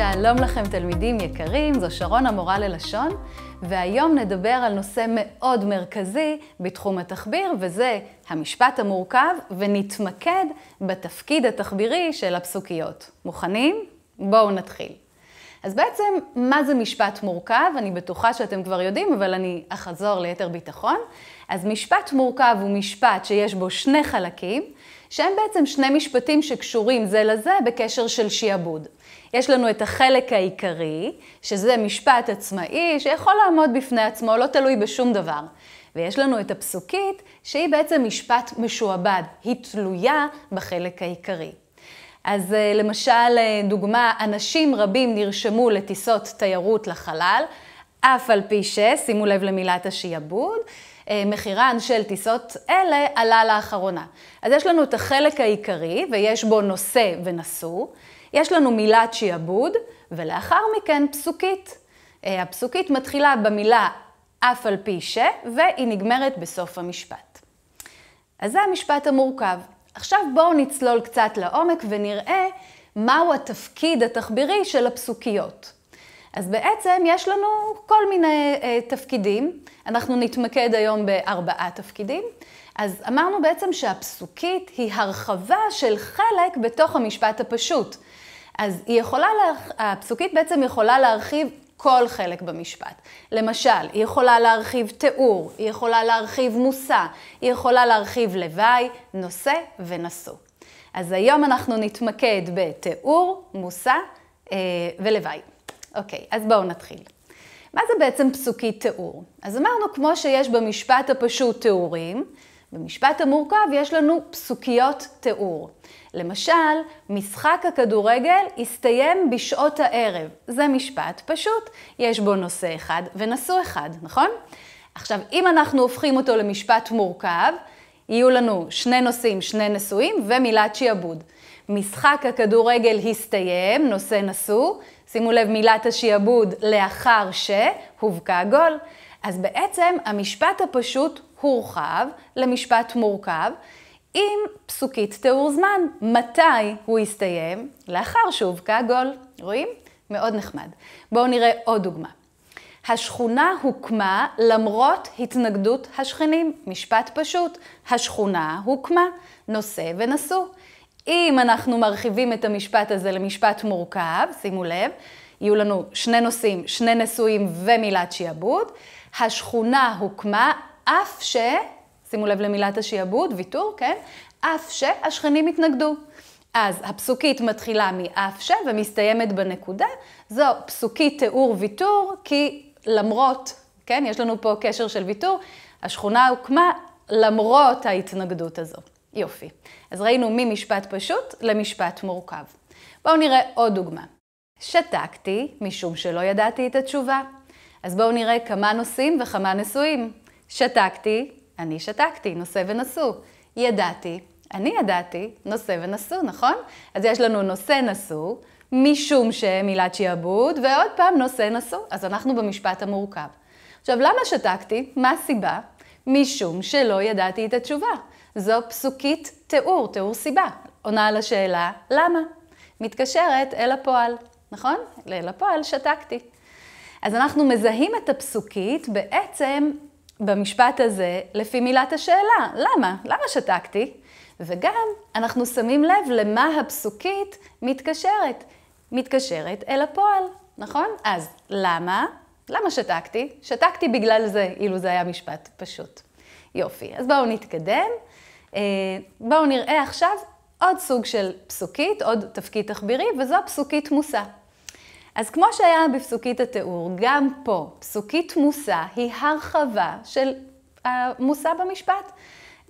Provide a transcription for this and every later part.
שלום לכם תלמידים יקרים, זו שרון המורה ללשון, והיום נדבר על נושא מאוד מרכזי בתחום התחביר, וזה המשפט המורכב, ונתמקד בתפקיד התחבירי של הפסוקיות. מוכנים? בואו נתחיל. אז בעצם, מה זה משפט מורכב? אני בטוחה שאתם כבר יודעים, אבל אני אחזור ליתר ביטחון. אז משפט מורכב הוא משפט שיש בו שני חלקים. שהם בעצם שני משפטים שקשורים זה לזה בקשר של שיעבוד. יש לנו את החלק העיקרי, שזה משפט עצמאי שיכול לעמוד בפני עצמו, לא תלוי בשום דבר. ויש לנו את הפסוקית, שהיא בעצם משפט משועבד, היא תלויה בחלק העיקרי. אז אה, למשל, אה, דוגמה, אנשים רבים נרשמו לטיסות תיירות לחלל, אף על פי ש, שימו לב למילת השיעבוד, אה, מחירן של טיסות אלה עלה לאחרונה. אז יש לנו את החלק העיקרי, ויש בו נושא ונשוא, יש לנו מילת שיעבוד, ולאחר מכן פסוקית. אה, הפסוקית מתחילה במילה אף על פי ש, והיא נגמרת בסוף המשפט. אז זה המשפט המורכב. עכשיו בואו נצלול קצת לעומק ונראה מהו התפקיד התחבירי של הפסוקיות. אז בעצם יש לנו כל מיני אה, תפקידים. אנחנו נתמקד היום בארבעה תפקידים. אז אמרנו בעצם שהפסוקית היא הרחבה של חלק בתוך המשפט הפשוט. אז היא יכולה, לה... הפסוקית בעצם יכולה להרחיב כל חלק במשפט. למשל, היא יכולה להרחיב תיאור, היא יכולה להרחיב מושא, היא יכולה להרחיב לוואי, נושא ונשוא. אז היום אנחנו נתמקד בתיאור, מושא אה, ולוואי. אוקיי, אז בואו נתחיל. מה זה בעצם פסוקית תיאור? אז אמרנו, כמו שיש במשפט הפשוט תיאורים, במשפט המורכב יש לנו פסוקיות תיאור. למשל, משחק הכדורגל הסתיים בשעות הערב. זה משפט פשוט, יש בו נושא אחד ונשוא אחד, נכון? עכשיו, אם אנחנו הופכים אותו למשפט מורכב, יהיו לנו שני נושאים, שני נשואים ומילת שיעבוד. משחק הכדורגל הסתיים, נושא נשוא. שימו לב, מילת השיעבוד לאחר שהובקע גול. אז בעצם המשפט הפשוט הורחב למשפט מורכב עם פסוקית תיאור זמן. מתי הוא הסתיים? לאחר שהובקע גול. רואים? מאוד נחמד. בואו נראה עוד דוגמה. השכונה הוקמה למרות התנגדות השכנים. משפט פשוט, השכונה הוקמה, נושא ונשוא. אם אנחנו מרחיבים את המשפט הזה למשפט מורכב, שימו לב, יהיו לנו שני נושאים, שני נשואים ומילת שיעבוד. השכונה הוקמה אף ש... שימו לב למילת השיעבוד, ויתור, כן? אף שהשכנים התנגדו. אז הפסוקית מתחילה מאף ש ומסתיימת בנקודה. זו פסוקית תיאור ויתור, כי למרות, כן? יש לנו פה קשר של ויתור, השכונה הוקמה למרות ההתנגדות הזו. יופי. אז ראינו ממשפט פשוט למשפט מורכב. בואו נראה עוד דוגמה. שתקתי משום שלא ידעתי את התשובה. אז בואו נראה כמה נושאים וכמה נשואים. שתקתי, אני שתקתי, נושא ונשוא. ידעתי, אני ידעתי, נושא ונשוא, נכון? אז יש לנו נושא נשוא, משום שמילת שיעבוד, ועוד פעם נושא נשוא. אז אנחנו במשפט המורכב. עכשיו, למה שתקתי? מה הסיבה? משום שלא ידעתי את התשובה. זו פסוקית תיאור, תיאור סיבה. עונה על השאלה, למה? מתקשרת אל הפועל, נכון? אל הפועל שתקתי. אז אנחנו מזהים את הפסוקית בעצם במשפט הזה לפי מילת השאלה, למה? למה שתקתי? וגם אנחנו שמים לב למה הפסוקית מתקשרת. מתקשרת אל הפועל, נכון? אז למה? למה שתקתי? שתקתי בגלל זה, אילו זה היה משפט פשוט. יופי, אז בואו נתקדם. אה, בואו נראה עכשיו עוד סוג של פסוקית, עוד תפקיד תחבירי, וזו פסוקית תמוסה. אז כמו שהיה בפסוקית התיאור, גם פה פסוקית תמוסה היא הרחבה של המושא במשפט.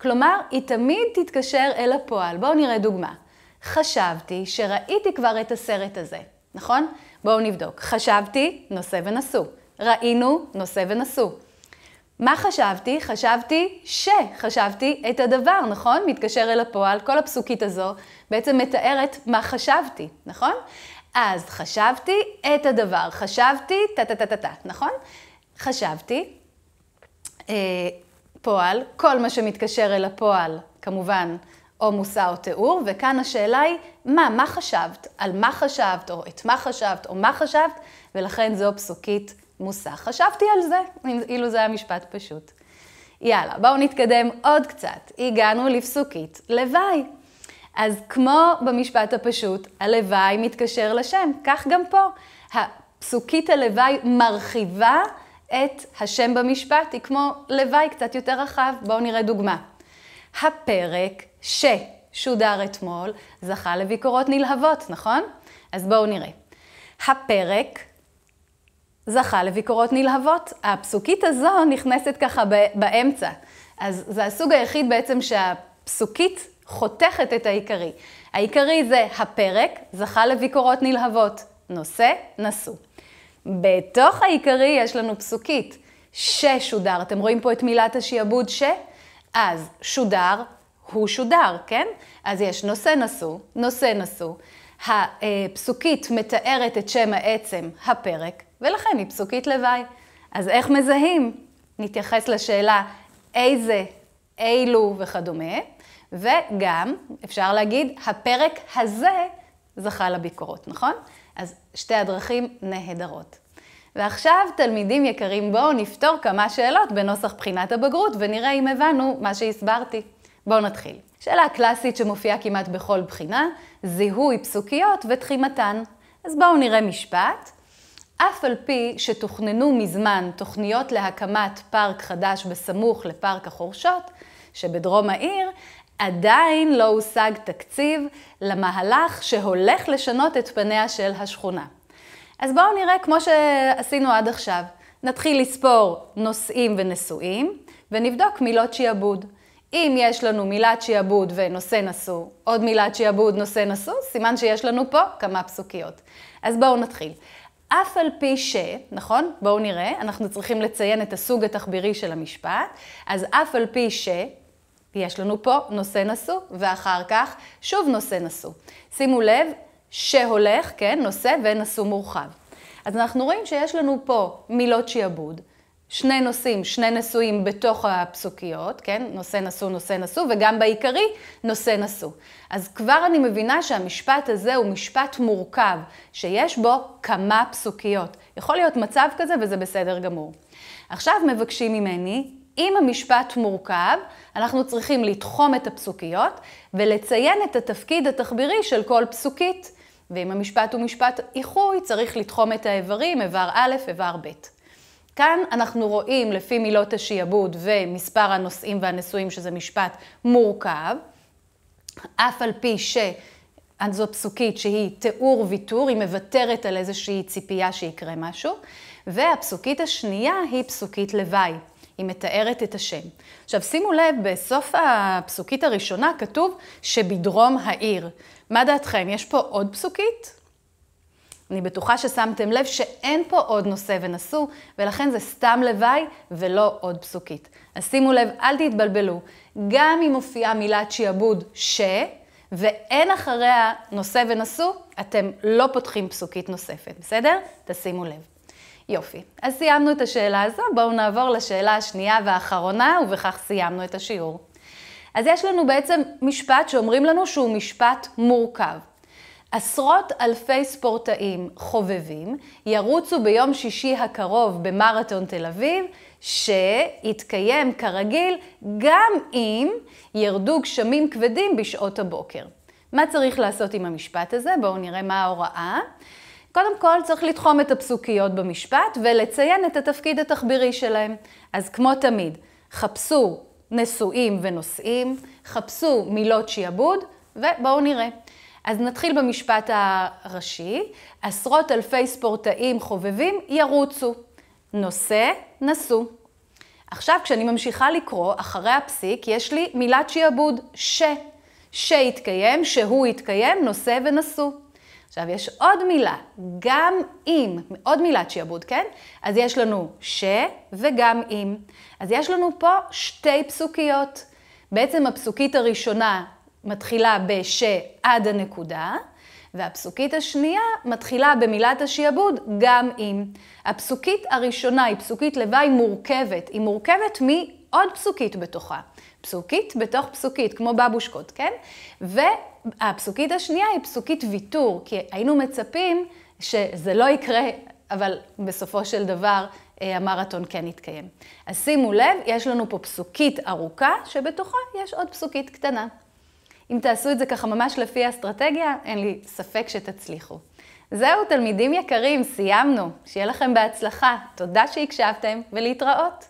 כלומר, היא תמיד תתקשר אל הפועל. בואו נראה דוגמה. חשבתי שראיתי כבר את הסרט הזה, נכון? בואו נבדוק. חשבתי, נושא ונשוא. ראינו, נושא ונשוא. מה חשבתי? חשבתי ש. את הדבר, נכון? מתקשר אל הפועל. כל הפסוקית הזו בעצם מתארת מה חשבתי, נכון? אז חשבתי את הדבר. חשבתי טה-טה-טה-טה, נכון? חשבתי, אה, פועל, כל מה שמתקשר אל הפועל, כמובן, או מושא או תיאור, וכאן השאלה היא, מה, מה חשבת? על מה חשבת, או את מה חשבת, או מה חשבת, ולכן זו פסוקית מוסך. חשבתי על זה, אילו זה היה משפט פשוט. יאללה, בואו נתקדם עוד קצת. הגענו לפסוקית לוואי. אז כמו במשפט הפשוט, הלוואי מתקשר לשם, כך גם פה. הפסוקית הלוואי מרחיבה את השם במשפט, היא כמו לוואי קצת יותר רחב. בואו נראה דוגמה. הפרק ששודר אתמול זכה לביקורות נלהבות, נכון? אז בואו נראה. הפרק זכה לביקורות נלהבות. הפסוקית הזו נכנסת ככה באמצע. אז זה הסוג היחיד בעצם שהפסוקית חותכת את העיקרי. העיקרי זה הפרק, זכה לביקורות נלהבות, נושא, נשוא. בתוך העיקרי יש לנו פסוקית, ששודר. אתם רואים פה את מילת השיעבוד ש? אז שודר, הוא שודר, כן? אז יש נושא נשוא, נושא נשוא. הפסוקית מתארת את שם העצם, הפרק, ולכן היא פסוקית לוואי. אז איך מזהים? נתייחס לשאלה איזה, אילו וכדומה, וגם אפשר להגיד הפרק הזה זכה לביקורות, נכון? אז שתי הדרכים נהדרות. ועכשיו, תלמידים יקרים, בואו נפתור כמה שאלות בנוסח בחינת הבגרות ונראה אם הבנו מה שהסברתי. בואו נתחיל. שאלה קלאסית שמופיעה כמעט בכל בחינה, זיהוי פסוקיות ותחימתן. אז בואו נראה משפט. אף על פי שתוכננו מזמן תוכניות להקמת פארק חדש בסמוך לפארק החורשות, שבדרום העיר, עדיין לא הושג תקציב למהלך שהולך לשנות את פניה של השכונה. אז בואו נראה כמו שעשינו עד עכשיו. נתחיל לספור נושאים ונשואים, ונבדוק מילות שיעבוד. אם יש לנו מילת שיעבוד ונושא נשוא, עוד מילת שיעבוד, נושא נשוא, סימן שיש לנו פה כמה פסוקיות. אז בואו נתחיל. אף על פי ש, נכון? בואו נראה, אנחנו צריכים לציין את הסוג התחבירי של המשפט. אז אף על פי ש, יש לנו פה נושא נשוא, ואחר כך שוב נושא נשוא. שימו לב, שהולך, כן, נושא ונשוא מורחב. אז אנחנו רואים שיש לנו פה מילות שיעבוד, שני נושאים, שני נשואים בתוך הפסוקיות, כן? נושא נשוא, נושא נשוא, וגם בעיקרי, נושא נשוא. אז כבר אני מבינה שהמשפט הזה הוא משפט מורכב, שיש בו כמה פסוקיות. יכול להיות מצב כזה וזה בסדר גמור. עכשיו מבקשים ממני, אם המשפט מורכב, אנחנו צריכים לתחום את הפסוקיות ולציין את התפקיד התחבירי של כל פסוקית. ואם המשפט הוא משפט איחוי, צריך לתחום את האיברים, איבר א', איבר ב'. כאן אנחנו רואים לפי מילות השיעבוד ומספר הנושאים והנשואים, שזה משפט מורכב, אף על פי ש... זו פסוקית שהיא תיאור ויתור, היא מוותרת על איזושהי ציפייה שיקרה משהו. והפסוקית השנייה היא פסוקית לוואי, היא מתארת את השם. עכשיו שימו לב, בסוף הפסוקית הראשונה כתוב שבדרום העיר. מה דעתכם, יש פה עוד פסוקית? אני בטוחה ששמתם לב שאין פה עוד נושא ונשוא, ולכן זה סתם לוואי ולא עוד פסוקית. אז שימו לב, אל תתבלבלו, גם אם מופיעה מילת שיעבוד ש, ואין אחריה נושא ונשוא, אתם לא פותחים פסוקית נוספת, בסדר? תשימו לב. יופי, אז סיימנו את השאלה הזו, בואו נעבור לשאלה השנייה והאחרונה, ובכך סיימנו את השיעור. אז יש לנו בעצם משפט שאומרים לנו שהוא משפט מורכב. עשרות אלפי ספורטאים חובבים ירוצו ביום שישי הקרוב במרתון תל אביב, שיתקיים כרגיל גם אם ירדו גשמים כבדים בשעות הבוקר. מה צריך לעשות עם המשפט הזה? בואו נראה מה ההוראה. קודם כל צריך לתחום את הפסוקיות במשפט ולציין את התפקיד התחבירי שלהם. אז כמו תמיד, חפשו נשואים ונושאים, חפשו מילות שיעבוד ובואו נראה. אז נתחיל במשפט הראשי. עשרות אלפי ספורטאים חובבים ירוצו. נושא, נסו. עכשיו, כשאני ממשיכה לקרוא, אחרי הפסיק, יש לי מילת שיעבוד, ש. שיתקיים, שהוא יתקיים, נושא ונסו. עכשיו, יש עוד מילה, גם אם, עוד מילת שיעבוד, כן? אז יש לנו ש וגם אם. אז יש לנו פה שתי פסוקיות. בעצם הפסוקית הראשונה מתחילה ב"שעד הנקודה", והפסוקית השנייה מתחילה במילת השיעבוד גם אם. הפסוקית הראשונה היא פסוקית לוואי מורכבת, היא מורכבת מעוד פסוקית בתוכה. פסוקית בתוך פסוקית, כמו בבושקות, כן? והפסוקית השנייה היא פסוקית ויתור, כי היינו מצפים שזה לא יקרה, אבל בסופו של דבר אה, המרתון כן יתקיים. אז שימו לב, יש לנו פה פסוקית ארוכה, שבתוכה יש עוד פסוקית קטנה. אם תעשו את זה ככה ממש לפי האסטרטגיה, אין לי ספק שתצליחו. זהו, תלמידים יקרים, סיימנו. שיהיה לכם בהצלחה. תודה שהקשבתם, ולהתראות.